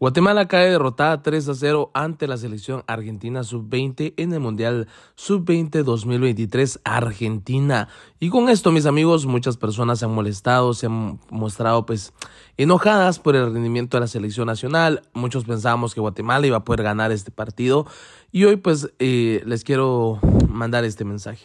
Guatemala cae derrotada 3 a 0 ante la selección argentina sub-20 en el Mundial sub-20 2023 Argentina. Y con esto, mis amigos, muchas personas se han molestado, se han mostrado pues enojadas por el rendimiento de la selección nacional. Muchos pensábamos que Guatemala iba a poder ganar este partido. Y hoy pues eh, les quiero mandar este mensaje.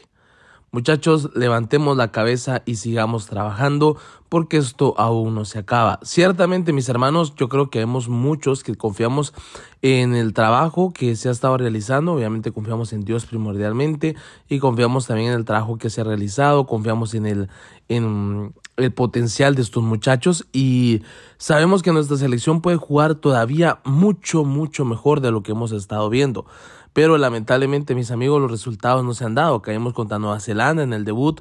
Muchachos, levantemos la cabeza y sigamos trabajando porque esto aún no se acaba. Ciertamente, mis hermanos, yo creo que vemos muchos que confiamos en el trabajo que se ha estado realizando, obviamente confiamos en Dios primordialmente y confiamos también en el trabajo que se ha realizado, confiamos en el, en el potencial de estos muchachos y sabemos que nuestra selección puede jugar todavía mucho, mucho mejor de lo que hemos estado viendo. Pero lamentablemente, mis amigos, los resultados no se han dado. Caímos contra Nueva Zelanda en el debut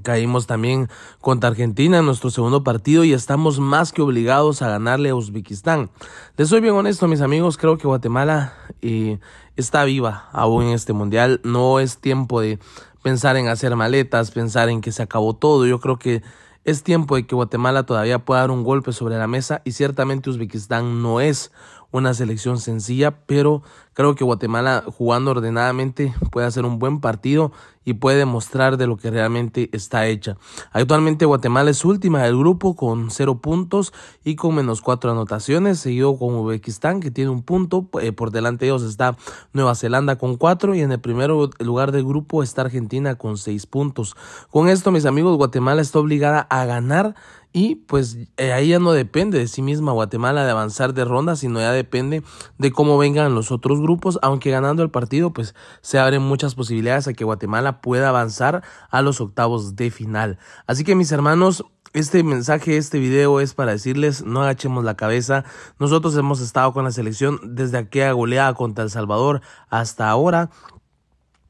Caímos también contra Argentina en nuestro segundo partido y estamos más que obligados a ganarle a Uzbekistán. Les soy bien honesto, mis amigos, creo que Guatemala eh, está viva aún en este mundial. No es tiempo de pensar en hacer maletas, pensar en que se acabó todo. Yo creo que es tiempo de que Guatemala todavía pueda dar un golpe sobre la mesa y ciertamente Uzbekistán no es una selección sencilla, pero creo que Guatemala jugando ordenadamente puede hacer un buen partido y puede mostrar de lo que realmente está hecha. Actualmente Guatemala es última del grupo con cero puntos y con menos cuatro anotaciones, seguido con Uzbekistán que tiene un punto, eh, por delante de ellos está Nueva Zelanda con cuatro y en el primer lugar del grupo está Argentina con seis puntos. Con esto mis amigos Guatemala está obligada a ganar y pues eh, ahí ya no depende de sí misma Guatemala de avanzar de ronda, sino ya depende de cómo vengan los otros grupos, aunque ganando el partido pues se abren muchas posibilidades a que Guatemala pueda avanzar a los octavos de final. Así que mis hermanos, este mensaje, este video es para decirles no agachemos la cabeza. Nosotros hemos estado con la selección desde aquella goleada contra El Salvador hasta ahora.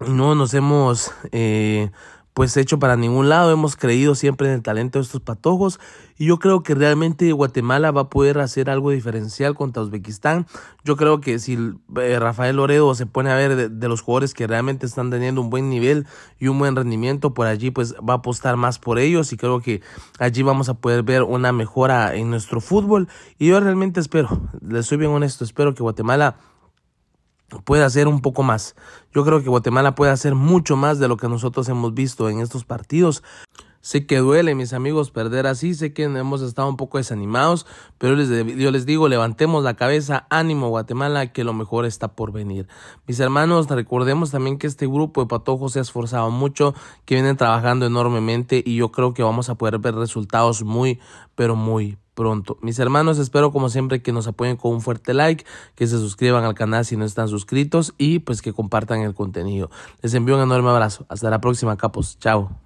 No nos hemos... Eh, pues hecho para ningún lado. Hemos creído siempre en el talento de estos patojos y yo creo que realmente Guatemala va a poder hacer algo diferencial contra Uzbekistán. Yo creo que si eh, Rafael Loredo se pone a ver de, los jugadores que realmente están teniendo un buen nivel y un buen rendimiento por allí, pues va a apostar más por ellos y creo que allí vamos a poder ver una mejora en nuestro fútbol y yo realmente espero, le soy bien honesto, espero que Guatemala puede hacer un poco más. Yo creo que Guatemala puede hacer mucho más de lo que nosotros hemos visto en estos partidos. Sé que duele, mis amigos, perder así. Sé que hemos estado un poco desanimados, pero yo les, yo les, digo, levantemos la cabeza, ánimo Guatemala, que lo mejor está por venir. Mis hermanos, recordemos también que este grupo de patojos se ha esforzado mucho, que vienen trabajando enormemente y yo creo que vamos a poder ver resultados muy, pero muy pronto. Mis hermanos, espero como siempre que nos apoyen con un fuerte like, que se suscriban al canal si no están suscritos y pues que compartan el contenido. Les envío un enorme abrazo. Hasta la próxima, capos. Chao.